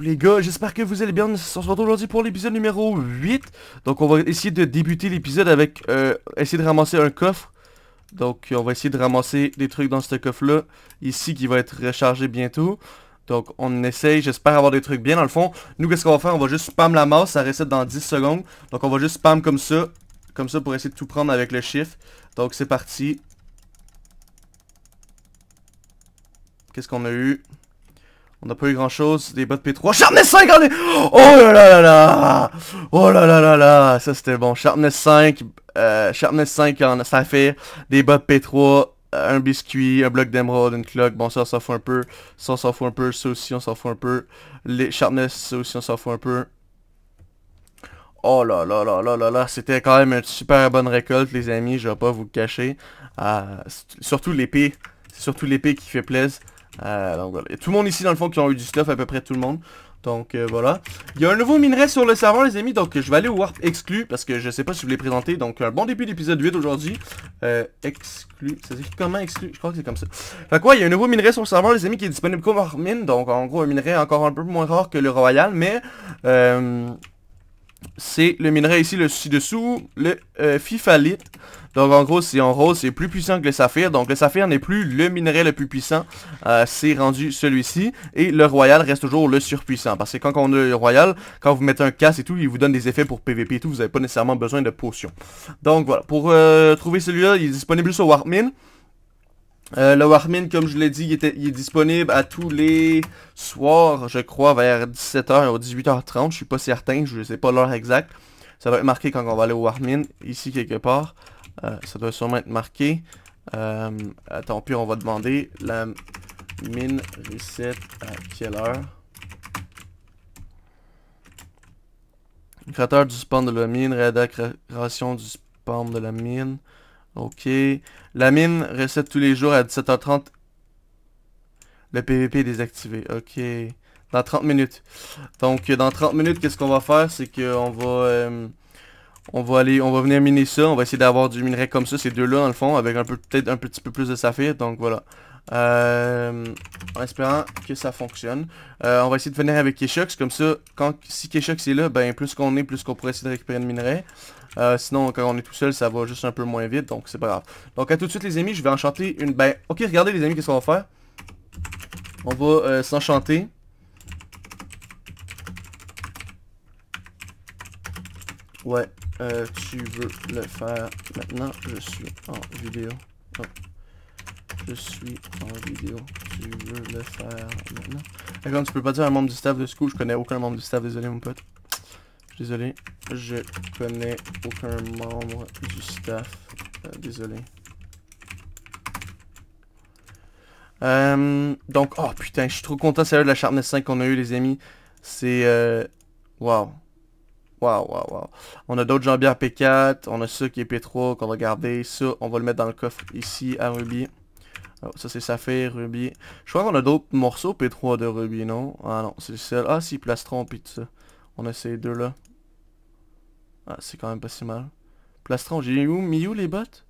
les gars, j'espère que vous allez bien, on se retrouve aujourd'hui pour l'épisode numéro 8 Donc on va essayer de débuter l'épisode avec, euh, essayer de ramasser un coffre Donc on va essayer de ramasser des trucs dans ce coffre là, ici qui va être rechargé bientôt Donc on essaye, j'espère avoir des trucs bien dans le fond Nous qu'est-ce qu'on va faire, on va juste spam la masse, ça reste dans 10 secondes Donc on va juste spam comme ça, comme ça pour essayer de tout prendre avec le chiffre Donc c'est parti Qu'est-ce qu'on a eu on n'a pas eu grand chose. Des bottes P3. Sharpness 5 en est... Oh là là là là Oh là là là là Ça c'était bon. Sharpness 5. Euh, Sharpness 5 en fait Des bottes P3. Un biscuit, un bloc d'émeraude, une cloque. Bon ça on s'en fout un peu. Ça on s'en fout un peu. Ça aussi on s'en fout un peu. Les sharpness, ça aussi on s'en fout un peu. Oh là là là là là là, c'était quand même une super bonne récolte les amis, je vais pas vous le cacher. Ah, surtout l'épée, c'est surtout l'épée qui fait plaisir. Euh, donc voilà. tout le monde ici dans le fond qui ont eu du stuff, à peu près tout le monde. Donc euh, voilà. Il y a un nouveau minerai sur le serveur les amis, donc je vais aller au warp exclu parce que je sais pas si je vous l'ai présenté. Donc un bon début d'épisode 8 aujourd'hui. Euh, exclu, ça s'écrit comment exclu Je crois que c'est comme ça. Fait quoi, il y a un nouveau minerai sur le serveur les amis qui est disponible comme mine, donc en gros un minerai encore un peu moins rare que le royal, mais... Euh, c'est le minerai ici le ci-dessous, le euh, Fifalite, Donc en gros, c'est en rose, c'est plus puissant que le saphir. Donc le saphir n'est plus le minerai le plus puissant, euh, c'est rendu celui-ci. Et le royal reste toujours le surpuissant. Parce que quand on a le royal, quand vous mettez un casque et tout, il vous donne des effets pour PVP et tout, vous n'avez pas nécessairement besoin de potions. Donc voilà, pour euh, trouver celui-là, il est disponible sur Warmin. Euh, le Warmin, comme je l'ai dit, il, est disponible à tous les soirs, je crois, vers 17h ou 18h30. Je suis pas certain, je ne sais pas l'heure exacte. Ça va être marqué quand on va aller au Warmin, ici quelque part. Euh, ça doit sûrement être marqué. Euh, attends, tant pis, on va demander la mine reset à quelle heure. Créateur du spawn de la mine, réadaptation du spawn de la mine. Ok. La mine recette tous les jours à 17h30. Le PVP est désactivé. Ok. Dans 30 minutes. Donc, dans 30 minutes, qu'est-ce qu'on va faire? C'est qu'on va... Euh, on va aller, on va venir miner ça, on va essayer d'avoir du minerai comme ça, ces deux-là, dans le fond, avec un peu peut-être un petit peu plus de saphir, donc voilà. Euh, en espérant que ça fonctionne. Euh, on va essayer de venir avec Keshux, comme ça, quand, si Keshux est là, ben plus qu'on est, plus qu'on pourrait essayer de récupérer le minerai. Euh, sinon, quand on est tout seul, ça va juste un peu moins vite, donc c'est pas grave. Donc à tout de suite les amis, je vais enchanter une... Ben, ok, regardez les amis, qu'est-ce qu'on va faire On va euh, s'enchanter. Ouais, euh, tu veux le faire maintenant Je suis en vidéo. Je suis en vidéo. Tu veux le faire maintenant Attends, tu peux pas dire un membre du staff de ce coup, je connais aucun membre du staff, désolé mon pote désolé, je connais aucun membre du staff. Euh, désolé. Euh, donc, oh putain, je suis trop content, celle-là de la Sharpness 5 qu'on a eu, les amis. C'est... Waouh. Waouh, waouh, waouh. On a d'autres jambières P4, on a ça qui est P3 qu'on va garder. Ça, on va le mettre dans le coffre ici, à Ruby. Oh, ça c'est Saphir, Ruby. Je crois qu'on a d'autres morceaux P3 de Ruby, non Ah non, c'est celle... Ah si, Plastron, puis ça. On a ces deux-là. Ah, c'est quand même pas si mal. Plastron, j'ai mis où les bottes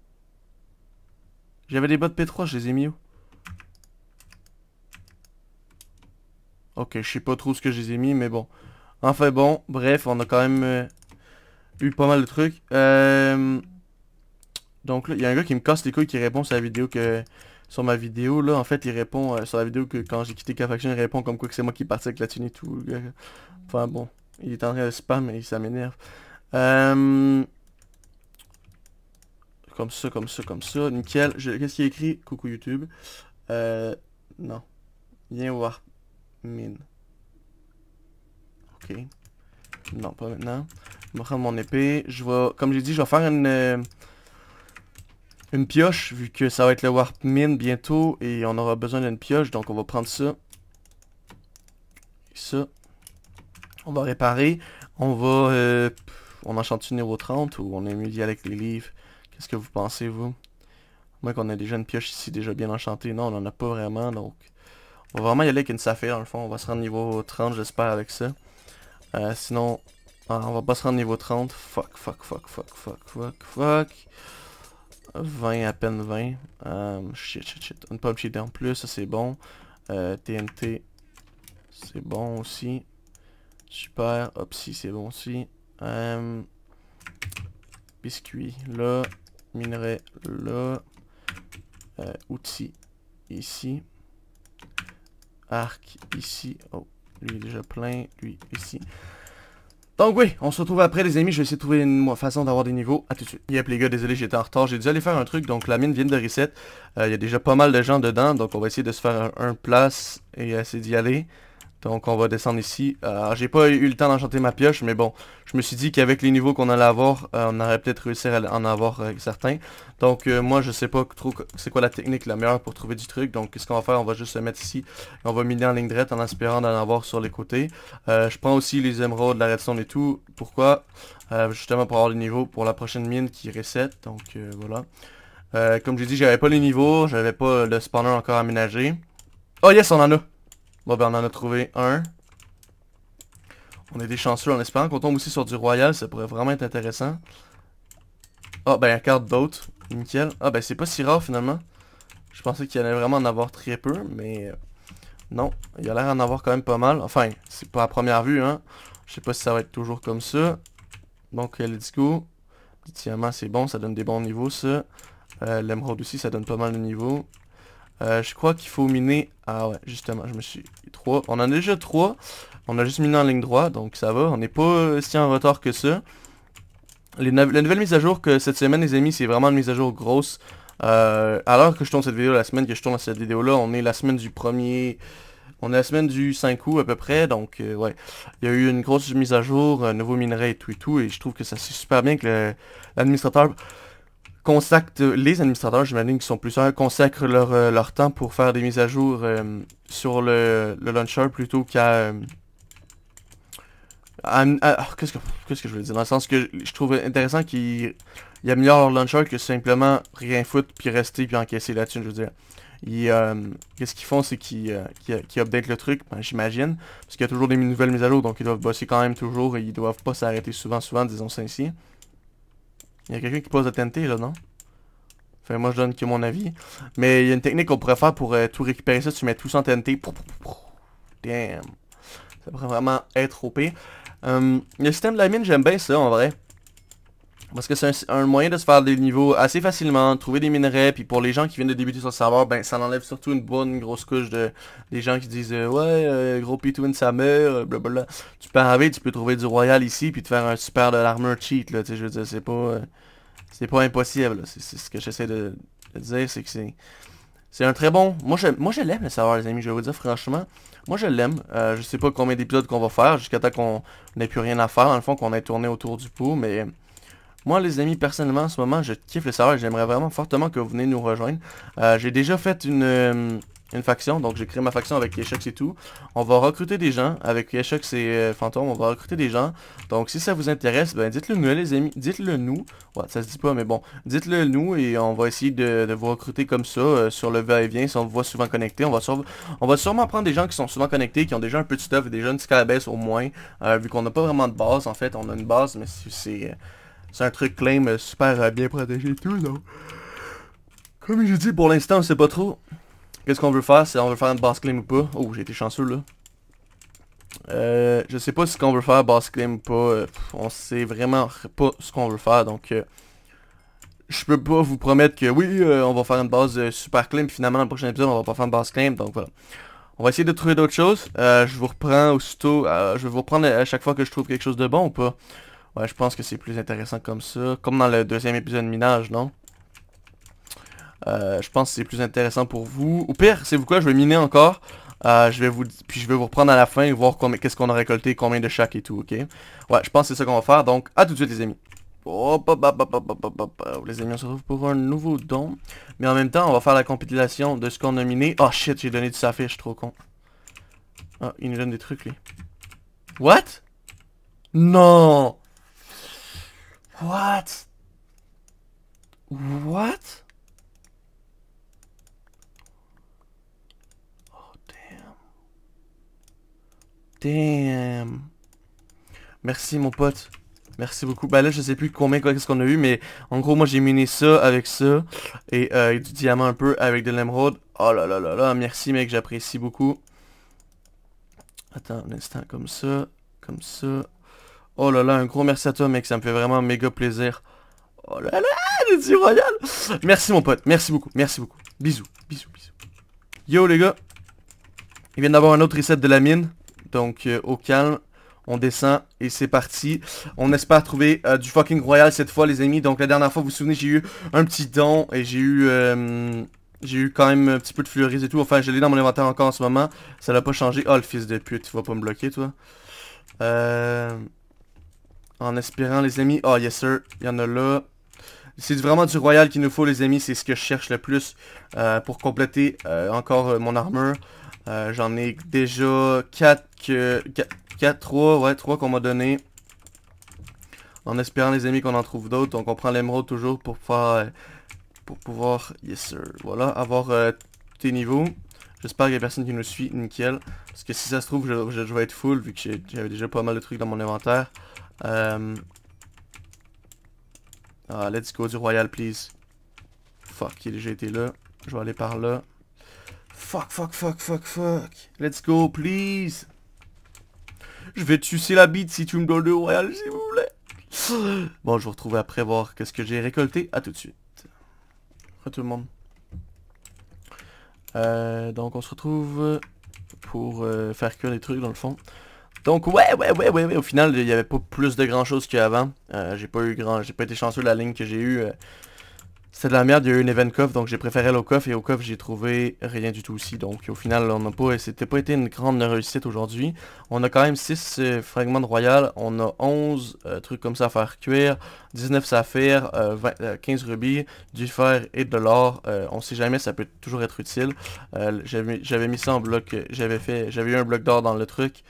J'avais des bottes P3, je les ai mis où Ok, je sais pas trop ce que je les ai mis, mais bon. Enfin bon, bref, on a quand même euh, eu pas mal de trucs. Euh, donc là, il y a un gars qui me casse les couilles qui répond sur la vidéo que... Sur ma vidéo, là, en fait, il répond euh, sur la vidéo que quand j'ai quitté K-Faction, il répond comme quoi que c'est moi qui partais avec la thune et tout. Enfin bon, il est en train de spam et ça m'énerve. Euh, comme ça, comme ça, comme ça. Nickel. Qu'est-ce qu'il écrit Coucou YouTube. Euh... Non. Viens voir. Mine. Ok. Non, pas maintenant. Je vais prendre mon épée. Je vais, comme j'ai dit, je vais faire une, euh, une pioche, vu que ça va être le Warp Mine bientôt, et on aura besoin d'une pioche, donc on va prendre ça. Et ça. On va réparer. On va... Euh, on enchante-tu niveau 30 ou on est mieux avec les livres Qu'est-ce que vous pensez, vous Moi, qu'on a déjà une pioche ici déjà bien enchantée. Non, on n'en a pas vraiment, donc... On va vraiment y aller avec une saphir, dans le fond. On va se rendre niveau 30, j'espère, avec ça. Euh, sinon, ah, on va pas se rendre niveau 30. Fuck, fuck, fuck, fuck, fuck, fuck, fuck. 20, à peine 20. Um, euh, shit, shit, shit. Une pomme en plus, ça c'est bon. Euh, TNT, c'est bon aussi. Super. si c'est bon aussi. Euh, biscuit là. minerai là. Euh, outil ici. Arc ici. Oh, lui est déjà plein. Lui ici. Donc oui, on se retrouve après les amis, je vais essayer de trouver une façon d'avoir des niveaux. À tout de suite. Yep les gars, désolé j'étais en retard, j'ai dû aller faire un truc, donc la mine vient de reset. Euh, il y a déjà pas mal de gens dedans, donc on va essayer de se faire un place et essayer d'y aller. Donc on va descendre ici. Euh, J'ai pas eu le temps d'enchanter ma pioche, mais bon, je me suis dit qu'avec les niveaux qu'on allait avoir, euh, on aurait peut-être réussi à en avoir euh, certains. Donc euh, moi, je sais pas trop c'est quoi la technique la meilleure pour trouver du truc. Donc quest ce qu'on va faire, on va juste se mettre ici. Et on va miner en ligne droite en espérant d'en avoir sur les côtés. je prends aussi les émeraudes, la redstone et tout. Pourquoi Justement pour avoir les niveaux pour la prochaine mine qui reset. Donc voilà. comme j'ai dit, j'avais pas les niveaux, j'avais pas le spawner encore aménagé. Oh yes, on en a Bon, ben on en a trouvé un. On est des chanceux en espérant qu'on tombe aussi sur du royal, ça pourrait vraiment être intéressant. Ah, oh, ben la carte d'autres, nickel. Ah, ben c'est pas si rare finalement. Je pensais qu'il allait vraiment en avoir très peu, mais euh, non, il a l'air d'en avoir quand même pas mal. Enfin, c'est pas à première vue, hein. Je sais pas si ça va être toujours comme ça. Donc, let's go. Le diamant, c'est bon, ça donne des bons niveaux, ça. Euh, aussi, ça donne pas mal de niveaux. Euh, je crois qu'il faut miner... Ah ouais, justement, je me suis... 3. On en a déjà 3. On a juste miné en ligne droite, donc ça va. On n'est pas si en retard que ça. Les la nouvelle mise à jour que cette semaine, les amis, c'est vraiment une mise à jour grosse. alors euh, que je tourne cette vidéo, la semaine que je tourne cette vidéo-là, on est la semaine du 1er... On est la semaine du 5 août à peu près, donc euh, ouais. Il y a eu une grosse mise à jour, nouveau minerai et tout et tout, et je trouve que ça c'est super bien que l'administrateur consacrent, euh, les administrateurs, j'imagine qui sont plusieurs, consacrent leur, euh, leur, temps pour faire des mises à jour euh, sur le, le, launcher plutôt qu'à... Ah, ah, qu'est-ce que, je veux dire Dans le sens que je trouve intéressant qu'il qu'ils améliorent leur launcher que simplement rien foutre, puis rester, puis encaisser là-dessus, je veux dire. qu'est-ce qu'ils font, c'est qu'ils euh, le truc, ben, j'imagine, parce qu'il y a toujours des nouvelles mises à jour, donc ils doivent bosser quand même toujours et ils doivent pas s'arrêter souvent, souvent, disons ça ainsi. Il y a quelqu'un qui pose la TNT là, non? Enfin, moi je donne que mon avis. Mais il y a une technique qu'on pourrait faire pour euh, tout récupérer ça. Tu mets tout ça en TNT. Damn. Ça pourrait vraiment être OP. Hum, le système de la mine, j'aime bien ça en vrai. Parce que c'est un, moyen de se faire des niveaux assez facilement, trouver des minerais, puis pour les gens qui viennent de débuter sur le serveur, ben ça enlève surtout une bonne grosse couche de des gens qui disent euh, ouais euh, gros p ça meurt, blablabla. Tu peux arriver, tu peux trouver du royal ici puis te faire un super de l'armure cheat là, tu sais je veux dire c'est pas euh, c'est pas impossible, c'est ce que j'essaie de, dire, c'est que c'est c'est un très bon. Moi je moi je l'aime le serveur les amis, je vais vous dire franchement. Moi je l'aime. je sais pas combien d'épisodes qu'on va faire jusqu'à temps qu'on n'ait plus rien à faire, dans le fond qu'on ait tourné autour du pot, mais moi, les amis, personnellement, en ce moment, je kiffe le serveur. J'aimerais vraiment fortement que vous venez nous rejoindre. Euh, j'ai déjà fait euh, une, faction, donc j'ai créé ma faction avec Yeshux et tout. On va recruter des gens avec les et euh, Fantôme. On va recruter des gens. Donc, si ça vous intéresse, ben dites-le nous, hein, les amis. Dites-le nous. Ouais, ça se dit pas, mais bon. Dites-le nous et on va essayer de, vous recruter comme ça sur le va-et-vient. Si on vous voit souvent connecté, on va, on va sûrement prendre des gens qui sont souvent connectés, qui ont déjà un peu de stuff, déjà une scalabesse, au moins. vu qu'on n'a pas vraiment de base, en fait. On a une base, mais c'est c'est un truc claim super bien protégé et tout, donc... Comme je dis pour l'instant, on sait pas trop. Qu'est-ce qu'on veut faire, si on veut faire une base claim ou pas. Oh, j'ai été chanceux, là. Euh, je sais pas ce qu'on veut faire, base claim ou pas. Euh, on sait vraiment pas ce qu'on veut faire, donc... Euh, je peux pas vous promettre que oui, euh, on va faire une base super claim, finalement, dans le prochain épisode, on va pas faire une base claim, donc voilà. On va essayer de trouver d'autres choses. je vous reprends aussitôt. je vais vous reprendre à chaque fois que je trouve quelque chose de bon ou pas. Ouais, je pense que c'est plus intéressant comme ça. Comme dans le deuxième épisode de minage, non euh, Je pense que c'est plus intéressant pour vous. Ou pire, c'est vous quoi, je vais miner encore. Euh, je vais vous, puis je vais vous reprendre à la fin et voir qu'est-ce qu'on a récolté, combien de chaque et tout, ok Ouais, je pense que c'est ça qu'on va faire, donc à tout de suite les amis. Oh, les amis, on se retrouve pour un nouveau don. Mais en même temps, on va faire la compilation de ce qu'on a miné. Oh shit, j'ai donné du saphir, je suis trop con. Ah, il nous donne des trucs, lui. What? Non! What? What? Oh, damn. Damn. Merci, mon pote. Merci beaucoup. Bah là, je sais plus combien, quoi, qu'est-ce qu'on a eu, mais en gros, moi, j'ai miné ça avec ça, et, euh, du diamant un peu avec de l'émeraude. Oh là là là là, merci, mec, j'apprécie beaucoup. Attends un instant, comme ça, comme ça, Oh là là, un gros merci à toi, mec. Ça me fait vraiment méga plaisir. Oh là là, le royal. Merci, mon pote. Merci beaucoup. Merci beaucoup. Bisous. Bisous, bisous. Yo, les gars. Il vient d'avoir un autre reset de la mine. Donc, euh, au calme. On descend et c'est parti. On espère trouver euh, du fucking royal cette fois, les amis. Donc, la dernière fois, vous vous souvenez, j'ai eu un petit don et j'ai eu... Euh, j'ai eu quand même un petit peu de fleurise et tout. Enfin, je l'ai dans mon inventaire encore en ce moment. Ça l'a pas changé. Oh, le fils de pute, tu vas pas me bloquer, toi. Euh... En espérant, les amis. Oh, yes, sir. Il y en a là. C'est vraiment du royal qu'il nous faut, les amis. C'est ce que je cherche le plus euh, pour compléter euh, encore euh, mon armure. J'en ai déjà 4 que... 4, 3, ouais, 3 qu'on m'a donné. En espérant, les amis, qu'on en trouve d'autres. Donc, on prend l'émeraude toujours pour pouvoir... pour pouvoir... Yes, sir. Voilà, avoir tes niveaux. J'espère qu'il y a personne qui nous suit, nickel. Parce que si ça se trouve, je, je vais être full, vu que j'avais déjà pas mal de trucs dans mon inventaire. Euh, ah, let's go du royal, please. Fuck, j'ai été là. Je vais aller par là. Fuck, fuck, fuck, fuck, fuck. Let's go, please. Je vais tuer la bite si tu me donnes le royal, s'il vous plaît. Bon, je vous retrouve après voir qu'est-ce que j'ai récolté. À tout de suite. A tout le monde. Euh, donc, on se retrouve pour euh, faire que des trucs, dans le fond. Donc ouais, ouais, ouais, ouais, ouais. au final, il n'y avait pas plus de grand chose qu'avant. Euh, j'ai pas eu grand, j'ai pas été chanceux de la ligne que j'ai eue. Euh. c'est de la merde, il y a eu une Coff, donc j'ai préféré le coffre et au coffre j'ai trouvé rien du tout aussi. Donc au final, on n'a pas, c'était pas été une grande réussite aujourd'hui. On a quand même 6 euh, fragments de Royal, on a 11 trucs comme ça à faire cuire, 19 saphirs, 15 rubis, du fer et de l'or. on sait jamais, ça peut toujours être utile. j'avais mis ça en bloc, j'avais fait, j'avais eu un bloc d'or dans le truc.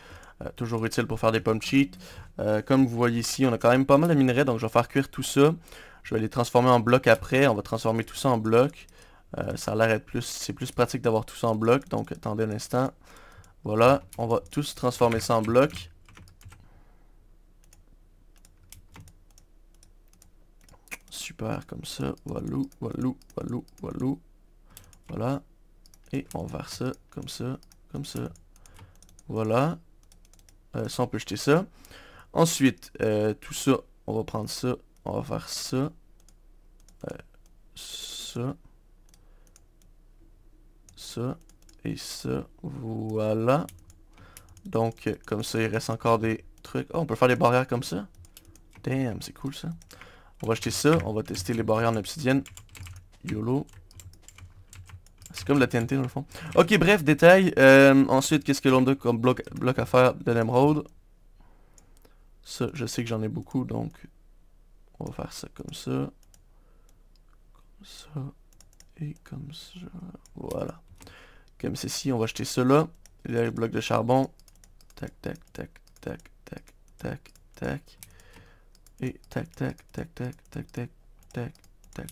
Euh, toujours utile pour faire des pommes cheats euh, comme vous voyez ici, on a quand même pas mal de minerais, donc je vais faire cuire tout ça. Je vais les transformer en blocs après. On va transformer tout ça en blocs. Euh, ça l'arrête plus... C'est plus pratique d'avoir tout ça en bloc. donc attendez un instant. Voilà, on va tous transformer ça en blocs. Super, comme ça. Walou, walou, walou, walou. Voilà. Et on va faire ça, comme ça, comme ça. Voilà. Euh, ça, on peut jeter ça. Ensuite, euh, tout ça, on va prendre ça. On va faire ça. Euh, ça. Ça. Et ça. Voilà. Donc, comme ça, il reste encore des trucs. Oh, on peut faire des barrières comme ça. Damn, c'est cool ça. On va jeter ça. On va tester les barrières en obsidienne. YOLO comme la TNT dans le fond. Ok, bref, détail. ensuite, qu'est-ce que l'on a comme bloc, bloc à faire de l'émeraude Ça, je sais que j'en ai beaucoup, donc on va faire ça comme ça. Comme ça. Et comme ça. Voilà. Comme ceci, on va acheter cela. Les blocs de charbon. Tac, tac, tac, tac, tac, tac, tac. Et tac, tac, tac, tac, tac, tac, tac, tac,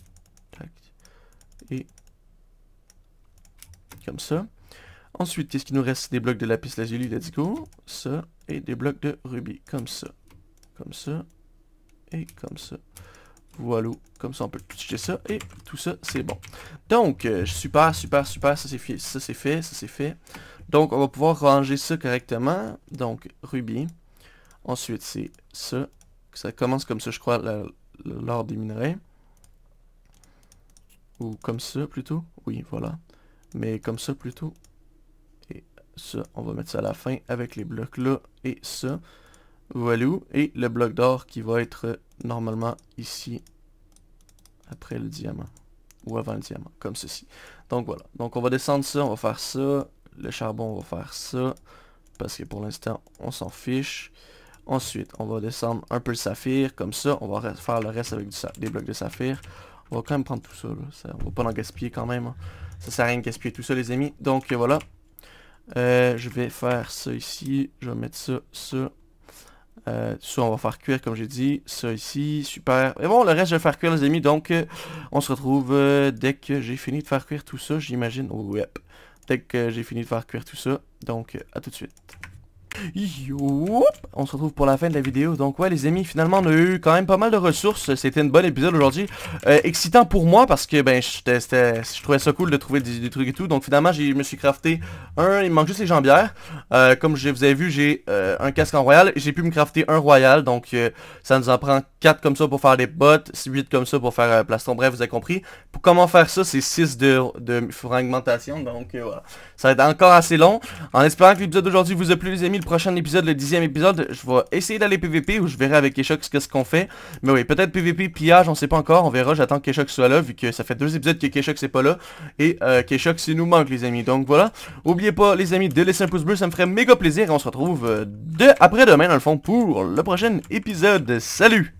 tac. Et comme ça. Ensuite, qu'est-ce qu'il nous reste Des blocs de lapis lazuli, let's go. Ça, et des blocs de rubis, comme ça. Comme ça, et comme ça. Voilà, comme ça on peut tout ça, et tout ça, c'est bon. Donc, euh, super, super, super, ça c'est fait, ça c'est fait, ça c'est fait. Donc, on va pouvoir ranger ça correctement. Donc, rubis. Ensuite, c'est ça. Ça commence comme ça, je crois, l'or des minerais. Ou comme ça, plutôt. Oui, voilà mais comme ça plutôt. Et ça, on va mettre ça à la fin avec les blocs là et ça. Voilà. Et le bloc d'or qui va être normalement ici après le diamant. Ou avant le diamant, comme ceci. Donc voilà. Donc on va descendre ça, on va faire ça. Le charbon, on va faire ça. Parce que pour l'instant, on s'en fiche. Ensuite, on va descendre un peu le saphir, comme ça. On va faire le reste avec des blocs de saphir. On va quand même prendre tout ça, là. ça on va pas en gaspiller quand même. Hein. Ça sert à rien de gaspiller tout ça, les amis. Donc, euh, voilà. Euh, je vais faire ça ici. Je vais mettre ça, ça. Euh, ça, on va faire cuire, comme j'ai dit. Ça ici, super. Et bon, le reste, je vais faire cuire, les amis. Donc, on se retrouve dès que j'ai fini de faire cuire tout ça, j'imagine. Oh, Dès que j'ai fini de faire cuire tout ça. Donc, à tout de suite. On se retrouve pour la fin de la vidéo. Donc ouais les amis, finalement on a eu quand même pas mal de ressources. C'était un bon épisode aujourd'hui. Euh, excitant pour moi parce que ben je trouvais ça cool de trouver des, trucs et tout. Donc finalement je me suis crafté un, il me manque juste les jambières. Euh, comme je, vous avez vu, j'ai euh, un casque en royal. J'ai pu me crafter un royal. Donc ça nous en prend 4 comme ça pour faire des bottes, 8 comme ça pour faire un plastron Bref, vous avez compris. Pour comment faire ça, c'est 6 de, de fragmentation. Donc voilà. Ça va être encore assez long. En espérant que l'épisode d'aujourd'hui vous a plu les amis prochain épisode, le dixième épisode, je vais essayer d'aller PVP où je verrai avec ce qu'est-ce qu'on fait. Mais oui, peut-être PVP, pillage, on sait pas encore, on verra, j'attends que soit là vu que ça fait deux épisodes que Keshok c'est pas là. Et euh, Keshok, si nous manque les amis. Donc voilà, oubliez pas les amis de laisser un pouce bleu, ça me ferait méga plaisir et on se retrouve euh, de après-demain dans le fond pour le prochain épisode. Salut